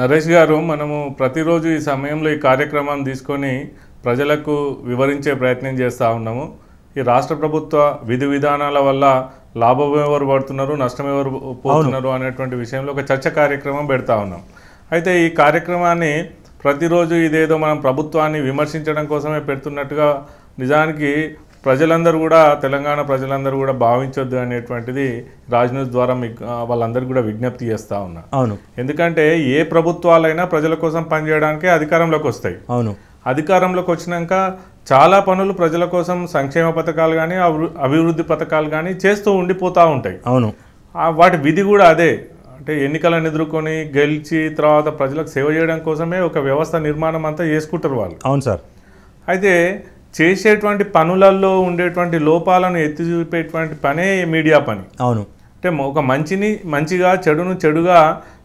నరేష్ గారు మనము ప్రతిరోజు ఈ సమయంలో ఈ కార్యక్రమాన్ని తీసుకొని ప్రజలకు వివరించే ప్రయత్నం చేస్తూ ఉన్నాము ఈ రాష్ట్ర ప్రభుత్వ విధి విధానాల వల్ల లాభం ఎవరు పడుతున్నారు నష్టం ఎవరు పోతున్నారు అనేటువంటి విషయంలో ఒక చర్చ కార్యక్రమం పెడతా ఉన్నాం అయితే ఈ కార్యక్రమాన్ని ప్రతిరోజు ఇదేదో మనం ప్రభుత్వాన్ని విమర్శించడం కోసమే పెడుతున్నట్టుగా నిజానికి ప్రజలందరూ కూడా తెలంగాణ ప్రజలందరూ కూడా భావించొద్దు అనేటువంటిది రాజ్న్యూస్ ద్వారా మీకు వాళ్ళందరూ కూడా విజ్ఞప్తి చేస్తూ ఉన్నా అవును ఎందుకంటే ఏ ప్రభుత్వాలైనా ప్రజల కోసం పనిచేయడానికే అధికారంలోకి వస్తాయి అవును అధికారంలోకి వచ్చినాక చాలా పనులు ప్రజల కోసం సంక్షేమ పథకాలు కానీ అభివృద్ధి పథకాలు కానీ చేస్తూ ఉండిపోతూ ఉంటాయి అవును వాటి విధి కూడా అదే అంటే ఎన్నికలను ఎదుర్కొని గెలిచి తర్వాత ప్రజలకు సేవ చేయడం కోసమే ఒక వ్యవస్థ నిర్మాణం అంతా చేసుకుంటారు వాళ్ళు అవును సార్ అయితే చేసేటువంటి పనులలో ఉండేటువంటి లోపాలను ఎత్తి చూపేటువంటి పనే మీడియా పని అవును అంటే ఒక మంచిని మంచిగా చెడును చెడుగా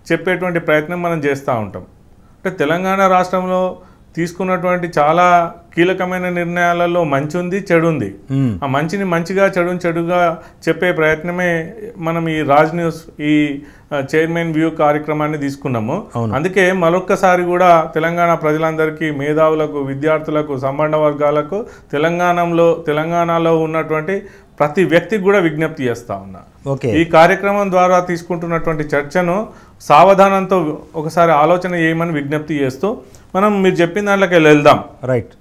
చెప్పేటువంటి ప్రయత్నం మనం చేస్తూ ఉంటాం అంటే తెలంగాణ రాష్ట్రంలో తీసుకున్నటువంటి చాలా కీలకమైన నిర్ణయాలలో మంచి ఉంది చెడు ఉంది ఆ మంచిని మంచిగా చెడుని చెడుగా చెప్పే ప్రయత్నమే మనం ఈ రాజ్ న్యూస్ ఈ చైర్మన్ వ్యూ కార్యక్రమాన్ని తీసుకున్నాము అందుకే మరొక్కసారి కూడా తెలంగాణ ప్రజలందరికీ మేధావులకు విద్యార్థులకు సంబంధ వర్గాలకు తెలంగాణలో తెలంగాణలో ఉన్నటువంటి ప్రతి వ్యక్తికి కూడా విజ్ఞప్తి చేస్తా ఉన్నా ఈ కార్యక్రమం ద్వారా తీసుకుంటున్నటువంటి చర్చను సావధానంతో ఒకసారి ఆలోచన చేయమని విజ్ఞప్తి చేస్తూ మనం మీరు చెప్పిన దాంట్లోకి వెళ్దాం రైట్